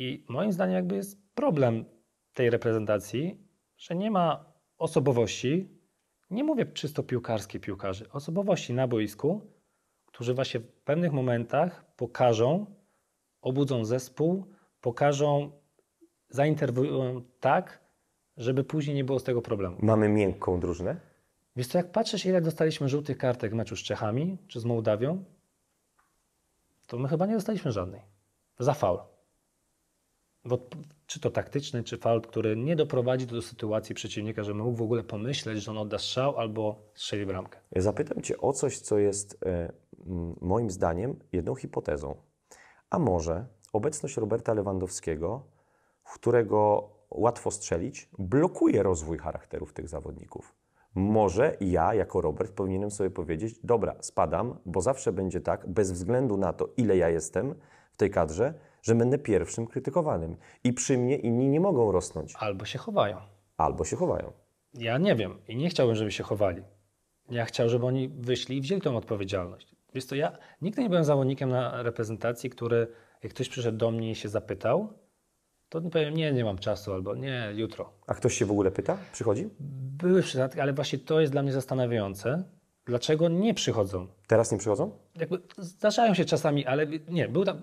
I moim zdaniem jakby jest problem tej reprezentacji, że nie ma osobowości, nie mówię czysto piłkarskiej piłkarzy, osobowości na boisku, którzy właśnie w pewnych momentach pokażą, obudzą zespół, pokażą, zainterwują tak, żeby później nie było z tego problemu. Mamy miękką drużynę? Wiesz co, jak patrzysz ile dostaliśmy żółtych kartek w meczu z Czechami czy z Mołdawią, to my chyba nie dostaliśmy żadnej. Za faul czy to taktyczny, czy fault, który nie doprowadzi do sytuacji przeciwnika, że mógł w ogóle pomyśleć, że on odda strzał albo strzeli bramkę. Zapytam Cię o coś, co jest e, moim zdaniem jedną hipotezą. A może obecność Roberta Lewandowskiego, w którego łatwo strzelić, blokuje rozwój charakterów tych zawodników. Może ja, jako Robert, powinienem sobie powiedzieć: Dobra, spadam, bo zawsze będzie tak, bez względu na to, ile ja jestem, tej kadrze, że będę pierwszym krytykowanym. I przy mnie inni nie mogą rosnąć. Albo się chowają. Albo się chowają. Ja nie wiem i nie chciałbym, żeby się chowali. Ja chciałbym, żeby oni wyszli i wzięli tą odpowiedzialność. Więc to ja nigdy nie byłem zawodnikiem na reprezentacji, który jak ktoś przyszedł do mnie i się zapytał, to powiem, nie, nie mam czasu albo nie, jutro. A ktoś się w ogóle pyta? Przychodzi? Były przypadki, ale właśnie to jest dla mnie zastanawiające. Dlaczego nie przychodzą? Teraz nie przychodzą? Jakby zdarzają się czasami, ale nie, był tam,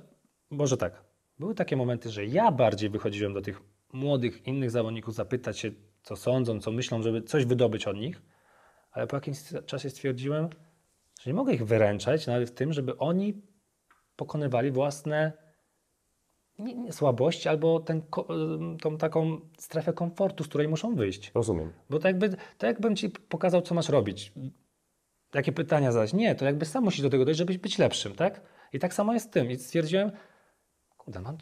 może tak, były takie momenty, że ja bardziej wychodziłem do tych młodych, innych zawodników, zapytać się, co sądzą, co myślą, żeby coś wydobyć od nich, ale po jakimś czasie stwierdziłem, że nie mogę ich wyręczać nawet w tym, żeby oni pokonywali własne nie, nie, słabości albo ten, tą taką strefę komfortu, z której muszą wyjść. Rozumiem. Bo to jakby, to jakbym ci pokazał, co masz robić, jakie pytania zadać. Nie, to jakby sam musisz do tego dojść, żeby być lepszym, tak? I tak samo jest z tym. I stwierdziłem, kurde, no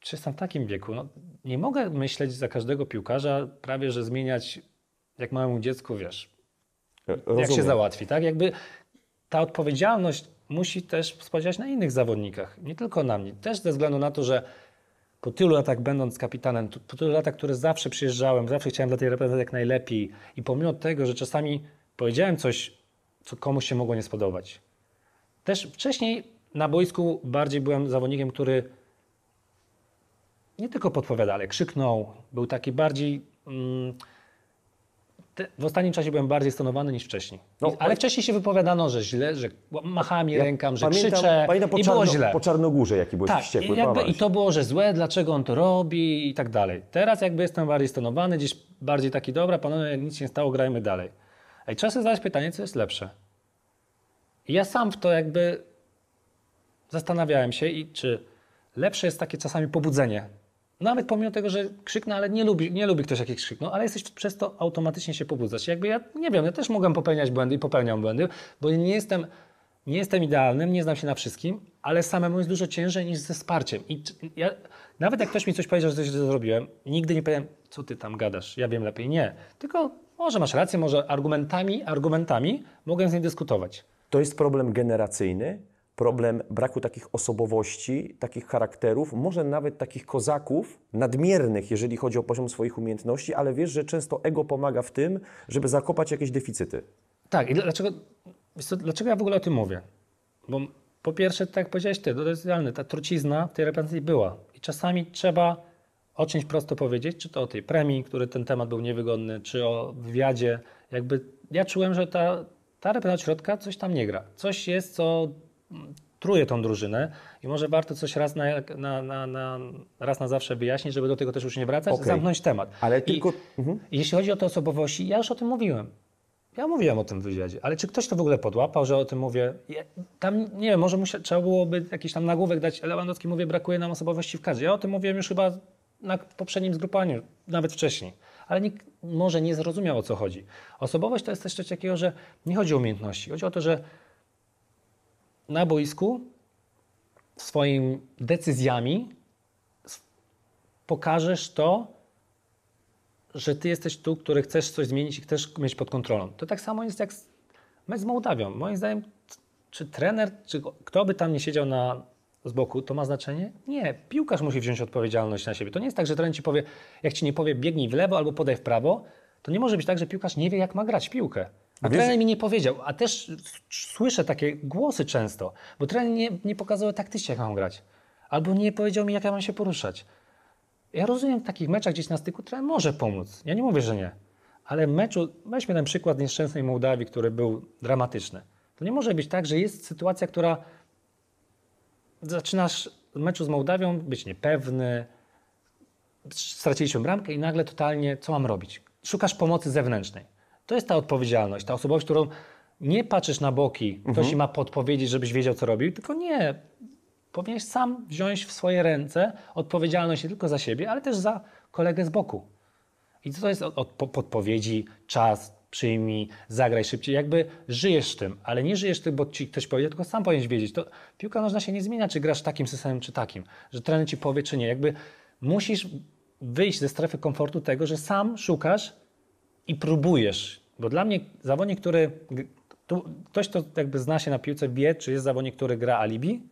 czy jestem w takim wieku? No, nie mogę myśleć za każdego piłkarza prawie, że zmieniać jak małemu dziecku, wiesz, Rozumiem. jak się załatwi, tak? Jakby ta odpowiedzialność musi też spodziewać na innych zawodnikach, nie tylko na mnie. Też ze względu na to, że po tylu latach będąc kapitanem, po tylu latach, które zawsze przyjeżdżałem, zawsze chciałem dla tej reprezentacji jak najlepiej i pomimo tego, że czasami powiedziałem coś, co komuś się mogło nie spodobać. Też wcześniej na boisku bardziej byłem zawodnikiem, który nie tylko podpowiada, ale krzyknął. Był taki bardziej. Mm, te, w ostatnim czasie byłem bardziej stonowany niż wcześniej. No, ale wcześniej się wypowiadano, że źle, że macham ja rękam, że pamiętam, krzyczę pamiętam po i czarno, było źle. Po Czarnogórze jaki byłeś tak, wściekły. I, jakby, I to było, że złe, dlaczego on to robi i tak dalej. Teraz jakby jestem bardziej stonowany, gdzieś bardziej taki, dobra panowie, nic się nie stało, grajmy dalej. Ej, trzeba sobie zadać pytanie, co jest lepsze. I ja sam w to jakby zastanawiałem się i czy lepsze jest takie czasami pobudzenie no nawet pomimo tego, że krzyknę, no ale nie lubi, nie lubi ktoś, jak krzyknął, no ale jesteś przez to automatycznie się pobudzasz. Jakby ja, nie wiem, ja też mogłem popełniać błędy i popełniam błędy, bo nie jestem, nie jestem idealnym, nie znam się na wszystkim, ale samemu jest dużo ciężej niż ze wsparciem. I ja, nawet jak ktoś mi coś powiedział, że coś źle zrobiłem, nigdy nie powiem, co ty tam gadasz, ja wiem lepiej. Nie, tylko może masz rację, może argumentami, argumentami mogę z nim dyskutować. To jest problem generacyjny, problem braku takich osobowości, takich charakterów, może nawet takich kozaków nadmiernych, jeżeli chodzi o poziom swoich umiejętności, ale wiesz, że często ego pomaga w tym, żeby zakopać jakieś deficyty. Tak, i dlaczego, dlaczego ja w ogóle o tym mówię? Bo po pierwsze, tak jak powiedziałeś ty, to jest realne, ta trucizna w tej reprezentacji była. I czasami trzeba o czymś prosto powiedzieć, czy to o tej premii, który ten temat był niewygodny, czy o wywiadzie. Jakby ja czułem, że ta, ta reprezentacja środka coś tam nie gra. Coś jest, co truje tą drużynę i może warto coś raz na, na, na, na, raz na zawsze wyjaśnić, żeby do tego też już nie wracać, okay. zamknąć temat. Ale tylko... mhm. Jeśli chodzi o te osobowości, ja już o tym mówiłem. Ja mówiłem o tym wywiadzie, ale czy ktoś to w ogóle podłapał, że o tym mówię? Ja, tam, nie wiem, może musia, trzeba byłoby jakiś tam nagłówek dać. Lewandowski mówię, brakuje nam osobowości w kadrze. Ja o tym mówiłem już chyba na poprzednim zgrupowaniu, nawet wcześniej. Ale nikt może nie zrozumiał, o co chodzi. Osobowość to jest też coś takiego, że nie chodzi o umiejętności. Chodzi o to, że na boisku swoimi decyzjami pokażesz to, że ty jesteś tu, który chcesz coś zmienić i chcesz mieć pod kontrolą. To tak samo jest jak z, z Mołdawią. Moim zdaniem, czy trener, czy kto by tam nie siedział na, z boku, to ma znaczenie? Nie. Piłkarz musi wziąć odpowiedzialność na siebie. To nie jest tak, że trener ci powie, jak ci nie powie, biegnij w lewo albo podaj w prawo. To nie może być tak, że piłkarz nie wie, jak ma grać piłkę. A Wiesz? trener mi nie powiedział, a też słyszę takie głosy często, bo trener nie, nie pokazał taktycznie, jak mam grać. Albo nie powiedział mi, jak ja mam się poruszać. Ja rozumiem, w takich meczach gdzieś na styku trener może pomóc. Ja nie mówię, że nie. Ale meczu, weźmy ten przykład nieszczęsnej Mołdawii, który był dramatyczny. To nie może być tak, że jest sytuacja, która zaczynasz w meczu z Mołdawią być niepewny, straciliśmy bramkę i nagle totalnie, co mam robić? Szukasz pomocy zewnętrznej. To jest ta odpowiedzialność, ta osobowość, którą nie patrzysz na boki, ktoś mhm. ci ma podpowiedzieć, żebyś wiedział, co robił, tylko nie. Powinieneś sam wziąć w swoje ręce odpowiedzialność nie tylko za siebie, ale też za kolegę z boku. I to jest od, od podpowiedzi, czas, przyjmij, zagraj szybciej. Jakby żyjesz tym, ale nie żyjesz tym, bo ci ktoś powie, tylko sam powinieneś wiedzieć. To piłka nożna się nie zmienia, czy grasz takim systemem, czy takim, że trener ci powie, czy nie. Jakby musisz wyjść ze strefy komfortu tego, że sam szukasz i próbujesz. Bo dla mnie zawodnik, który. Tu, ktoś, kto jakby zna się na piłce, wie, czy jest zawodnik, który gra alibi,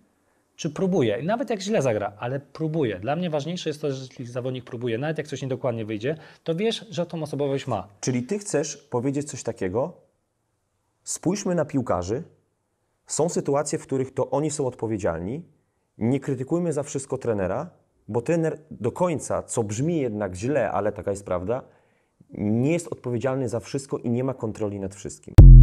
czy próbuje. I nawet jak źle zagra, ale próbuje. Dla mnie ważniejsze jest to, że jeśli zawodnik próbuje, nawet jak coś niedokładnie wyjdzie, to wiesz, że tą osobowość ma. Czyli ty chcesz powiedzieć coś takiego? Spójrzmy na piłkarzy. Są sytuacje, w których to oni są odpowiedzialni. Nie krytykujmy za wszystko trenera, bo trener do końca, co brzmi jednak źle, ale taka jest prawda, nie jest odpowiedzialny za wszystko i nie ma kontroli nad wszystkim.